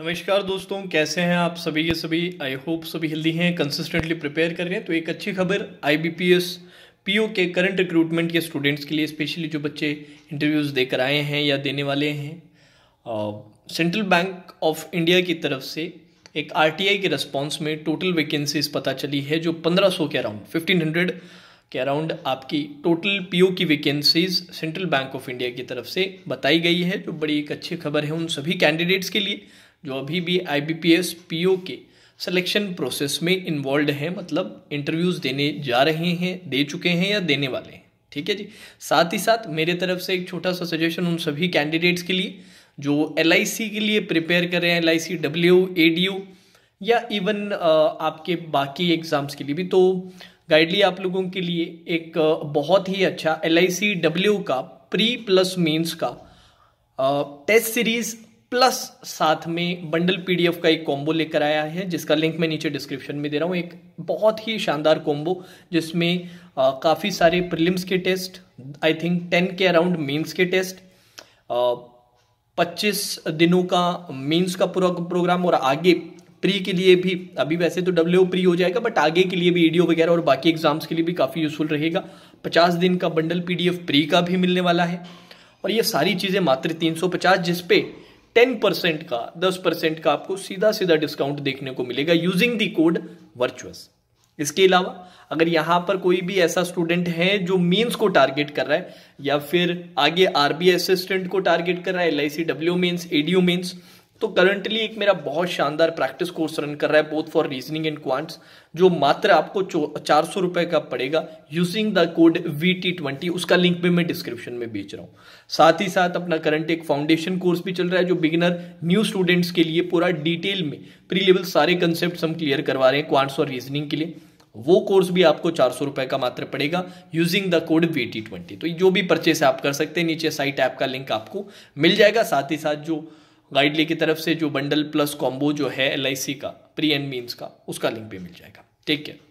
नमस्कार दोस्तों कैसे हैं आप सभी के सभी आई होप सभी हेल्दी हैं कंसिस्टेंटली प्रिपेयर कर रहे हैं तो एक अच्छी खबर आईबीपीएस पीओ के करंट रिक्रूटमेंट के स्टूडेंट्स के लिए स्पेशली जो बच्चे इंटरव्यूज़ देकर आए हैं या देने वाले हैं सेंट्रल बैंक ऑफ इंडिया की तरफ से एक आर के रिस्पॉन्स में टोटल वैकेंसीज पता चली है जो पंद्रह के अराउंड फिफ्टीन के अराउंड आपकी टोटल पीओ की vacancies central bank of India की तरफ से बताई गई है जो बड़ी एक अच्छी खबर है उन सभी कैंडिडेट्स के लिए जो अभी भी I B P S P O के सिलेक्शन प्रोसेस में इन्वॉल्व हैं मतलब इंटरव्यूज़ देने जा रहे हैं दे चुके हैं या देने वाले हैं ठीक है जी साथ ही साथ मेरे तरफ से एक छोटा सा सजेशन उन सभी कैंडिडेट्स के लिए जो एल के लिए प्रिपेयर कर रहे हैं L I C W A D U या इवन आपके बाकी एग्ज़ाम्स के लिए भी तो गाइडली आप लोगों के लिए एक बहुत ही अच्छा एल आई सी डब्ल्यू का प्री प्लस मीन्स का टेस्ट सीरीज़ प्लस साथ में बंडल पीडीएफ का एक कॉम्बो लेकर आया है जिसका लिंक मैं नीचे डिस्क्रिप्शन में दे रहा हूँ एक बहुत ही शानदार कॉम्बो जिसमें काफ़ी सारे प्रिलिम्स के टेस्ट आई थिंक टेन के अराउंड मेंस के टेस्ट पच्चीस दिनों का मेंस का पूरा प्रोग्राम और आगे प्री के लिए भी अभी वैसे तो डब्ल्यू प्री हो जाएगा बट आगे के लिए भी ईडीओ वगैरह और बाकी एग्जाम्स के लिए भी काफ़ी यूजफुल रहेगा पचास दिन का बंडल पीडीएफ प्री का भी मिलने वाला है और ये सारी चीज़ें मात्र तीन सौ पचास जिसपे टेन परसेंट का दस परसेंट का आपको सीधा सीधा डिस्काउंट देखने को मिलेगा यूजिंग दी कोड वर्चुअस इसके अलावा अगर यहां पर कोई भी ऐसा स्टूडेंट है जो मेंस को टारगेट कर रहा है या फिर आगे आरबी असिस्टेंट को टारगेट कर रहा है L I C W mains ADO mains तो करंटली एक मेरा बहुत शानदार प्रैक्टिस कोर्स रन कर रहा है both for reasoning and quants जो मात्र आपको चार सौ रुपए का पड़ेगा using the code V T twenty उसका लिंक भी मैं डिस्क्रिप्शन में बेच रहा हूँ साथ ही साथ अपना करंट एक फाउंडेशन कोर्स भी चल रहा है जो बिगिनर न्यू स्टूडेंट्स के लिए पूरा डिटेल में प्री लेवल सारे कंसेप्ट हम क्लियर करवा रहे हैं क्वांट्स और रीजनिंग के लिए वो कोर्स भी आपको चार सौ रुपए का मात्र पड़ेगा using the code V T twenty तो जो भी परचेस आप कर सकते हैं नीचे साइट ऐप का लिंक आपको मिल जाएगा साथ ही साथ जो गाइडली की तरफ से जो बंडल प्लस कॉम्बो जो है एल का प्री एंड मीन्स का उसका लिंक भी मिल जाएगा टेक केयर